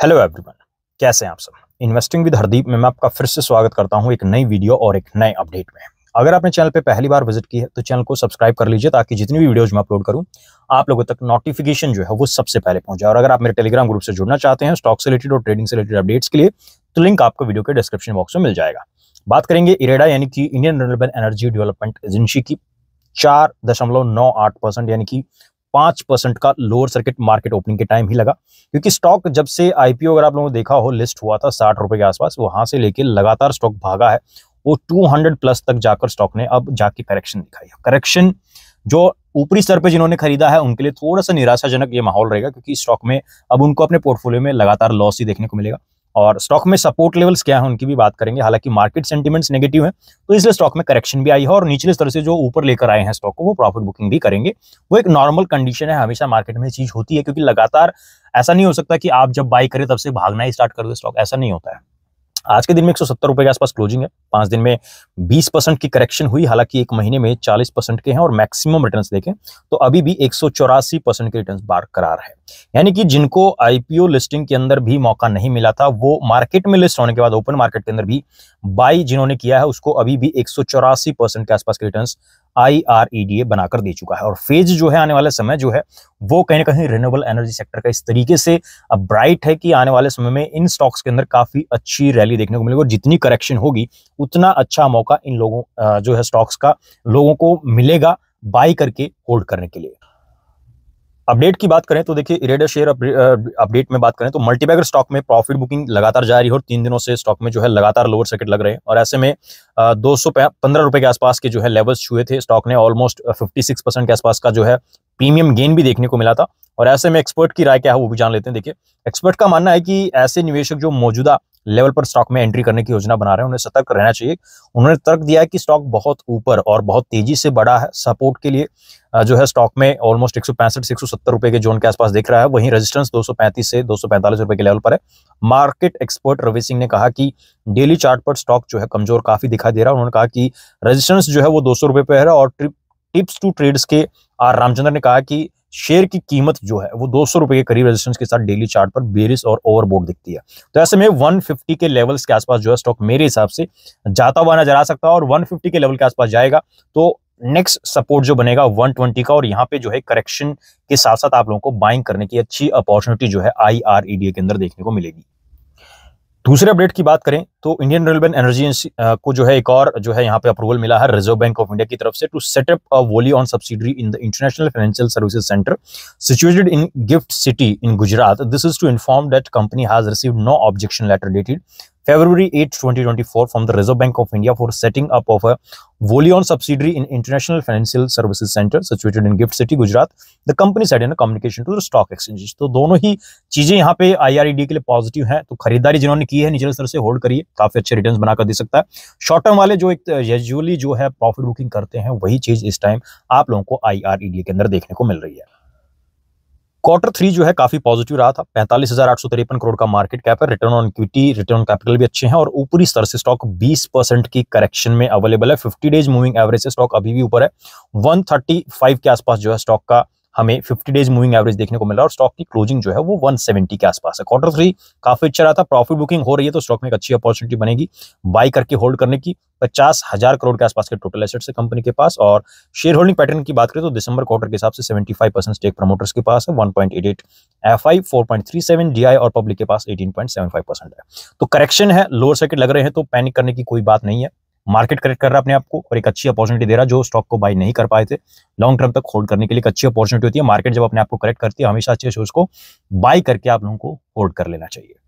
Hello everyone कैसे हैं आप सब इन्वेस्टिंग विद हरदीप में मैं आपका फिर से स्वागत करता हूं एक नई वीडियो और एक नए अपडेट में अगर आपने चैनल पे पहली बार विजिट की है तो चैनल को सब्सक्राइब कर लीजिए ताकि जितनी भी वीडियोज मैं अपलोड करूं आप लोगों तक नोटिफिकेशन जो है वो सबसे पहले पहुंचे और अगर आप मेरे टेलीग्राम ग्रुप से जुड़ना चाहते हैं स्टॉक से रिलेटेड और ट्रेडिंग से रिलेटेड अपडेट्स के लिए तो लिंक आपको वीडियो के डिस्क्रिप्शन बॉक्स में मिल जाएगा बात करेंगे इरेडा यानी कि Indian renewable energy development agency की चार दशमलव नौ आठ परसेंट यानी कि पांच परसेंट का लोअर सर्किट मार्केट ओपनिंग के टाइम ही लगा क्योंकि स्टॉक जब से आईपीओ अगर आप लोगों ने देखा हो लिस्ट हुआ था साठ रुपए के आसपास वहां से लेके लगातार स्टॉक भागा है वो 200 प्लस तक जाकर स्टॉक ने अब जाके करेक्शन दिखाई है करेक्शन जो ऊपरी स्तर पे जिन्होंने खरीदा है उनके लिए थोड़ा सा निराशाजनक ये माहौल रहेगा क्योंकि स्टॉक में अब उनको अपने पोर्टफोलियो में लगातार लॉस ही देखने को मिलेगा और स्टॉक में सपोर्ट लेवल्स क्या है उनकी भी बात करेंगे हालांकि मार्केट सेंटीमेंट्स नेगेटिव हैं तो इसलिए स्टॉक में करेक्शन भी आई है और निचले स्तर से जो ऊपर लेकर आए हैं स्टॉक को वो प्रॉफिट बुकिंग भी करेंगे वो एक नॉर्मल कंडीशन है हमेशा मार्केट में चीज होती है क्योंकि लगातार ऐसा नहीं हो सकता कि आप जब बाई करें तब से भागना ही स्टार्ट कर दो स्टॉक ऐसा नहीं होता है आज के दिन में एक सौ के आसपास क्लोजिंग है पांच दिन में 20 परसेंट की करेक्शन हुई हालांकि एक महीने में 40 परसेंट के हैं और मैक्सिमम रिटर्न्स देखें तो अभी भी एक परसेंट के रिटर्न्स करार है यानी कि जिनको आईपीओ लिस्टिंग के अंदर भी मौका नहीं मिला था वो मार्केट में लिस्ट होने के बाद ओपन मार्केट के अंदर भी बाई जिन्होंने किया है उसको अभी भी एक के आसपास के return I R E D A बनाकर दे चुका है और फेज जो है आने वाले समय जो है वो कहीं ना कहीं रिन्यूएबल एनर्जी सेक्टर का इस तरीके से अब ब्राइट है कि आने वाले समय में इन स्टॉक्स के अंदर काफी अच्छी रैली देखने को मिलेगी और जितनी करेक्शन होगी उतना अच्छा मौका इन लोगों जो है स्टॉक्स का लोगों को मिलेगा बाई करके होल्ड करने के लिए अपडेट की बात करें तो देखिए इरेडर शेयर अपडेट में बात करें तो मल्टीबैगर स्टॉक में प्रॉफिट बुकिंग लगातार जारी है और तीन दिनों से स्टॉक में जो है लगातार लोअर सर्किट लग रहे हैं और ऐसे में uh, दो सौ पंद्रह रुपए के आसपास के जो है लेवल्स छुए थे स्टॉक ने ऑलमोस्ट फिफ्टी सिक्स परसेंट के आसपास का जो है प्रीमियम गेन भी देखने को मिला था और ऐसे में एक्सपर्ट की राय क्या है वो भी जान लेते हैं देखिए एक्सपर्ट का मानना है कि ऐसे निवेशक जो मौजूदा लेवल पर स्टॉक में एंट्री करने की योजना बना रहे हैं उन्हें सतर्क रहना चाहिए उन्होंने तर्क दिया है कि स्टॉक बहुत ऊपर और बहुत तेजी से बढ़ा है सपोर्ट के लिए जो है स्टॉक में ऑलमोस्ट एक सौ रुपए के जोन के आसपास दिख रहा है वहीं रेजिस्टेंस 235 से दो रुपए के लेवल पर है मार्केट एक्सपर्ट रवि सिंह ने कहा कि डेली चार्ट पर स्टॉक जो है कमजोर काफी दिखाई दे रहा है उन्होंने कहा कि रजिस्टेंस जो है वो दो सौ पर है और tips to trades K R Ramchandra ने कहा कि शेयर की कीमत जो है वो दो सौ रुपए के करीब रेजिस्टेंस के साथ डेली चार्ट पर बेरिस और ओवरबोर्ड दिखती है तो ऐसे में 150 के लेवल्स के आसपास जो है स्टॉक मेरे हिसाब से जाता हुआ नजर आ सकता है और 150 के लेवल के आसपास जाएगा तो नेक्स्ट सपोर्ट जो बनेगा 120 का और यहाँ पे जो है करेक्शन के साथ साथ आप लोगों को बाइंग करने की अच्छी अपॉर्चुनिटी जो है आई e के अंदर देखने को मिलेगी दूसरे अपडेट की बात करें तो इंडियन रेलवे एनर्जी को जो है एक और जो है यहाँ पे अप्रूवल मिला है रिजर्व बैंक ऑफ इंडिया की तरफ से to set up a wholly owned subsidiary in the international financial services centre situated in GIFT City in Gujarat this is to inform that company has receive no objection letter dated February 8, 2024 from the Reserve Bank of India for setting up of a Volion subsidiary in International Financial Services Center situated in Gift City, Gujarat. The company said in a communication to the stock exchanges. So, दोनों ही चीजें यहाँ पे IRED के लिए positive हैं तो खरीदारी जिन्होंने की है निचले स्तर से hold करिए काफी अच्छे रिटर्न्स बनाकर दे सकता है Short term वाले जो एक usually जो है profit booking करते हैं वही चीज इस time आप लोगों को IRED के अंदर देखने को मिल रही है क्वार्टर थ्री जो है काफी पॉजिटिव रहा था पैंतालीस हजार आठ सौ तिरपन करोड़ का मार्केट कैप है return on equity return on capital भी अच्छे हैं और ऊपरी स्तर से स्टॉक 20 परसेंट की करेक्शन में अवेलेबल है 50 डेज मूविंग एवरेज से स्टॉक अभी भी ऊपर है 135 के आसपास जो है स्टॉक का हमें 50 डेज मूविंग एवरेज देखने को मिला और स्टॉक की क्लोजिंग जो है वो 170 के आसपास है क्वार्टर थ्री काफी अच्छा रहा था प्रॉफिट बुकिंग हो रही है तो स्टॉक में एक अच्छी अपॉर्चुनिटी बनेगी बाई करके होल्ड करने की पचास हजार करोड़ के आसपास के टोटल एसेट्स है कंपनी के पास और शेयर होल्डिंग पैटर्न की बात करें तो दिसंबर क्वार्टर के हिसाब से सेवेंटी परसेंट स्टेक प्रमोटर्स के पास है 1.88 एफआई 4.37 आई और पब्लिक के पास एटीन परसेंट है तो करेक्शन है लोअर सर्किट लग रहे हैं तो पैनिक करने की कोई बात नहीं है मार्केट करेक्ट कर रहा है अपने आपको और एक अच्छी अपॉर्चुनिटी दे रहा है जो स्टॉक को बाय नहीं कर पाए थे लॉन्ग टर्म तक होल्ड करने के लिए एक अच्छी अपॉर्चुनिटी होती है मार्केट जब अपने आपको करेक्ट करती है हमेशा अच्छे शोज को बाई करके आप लोगों को होल्ड कर लेना चाहिए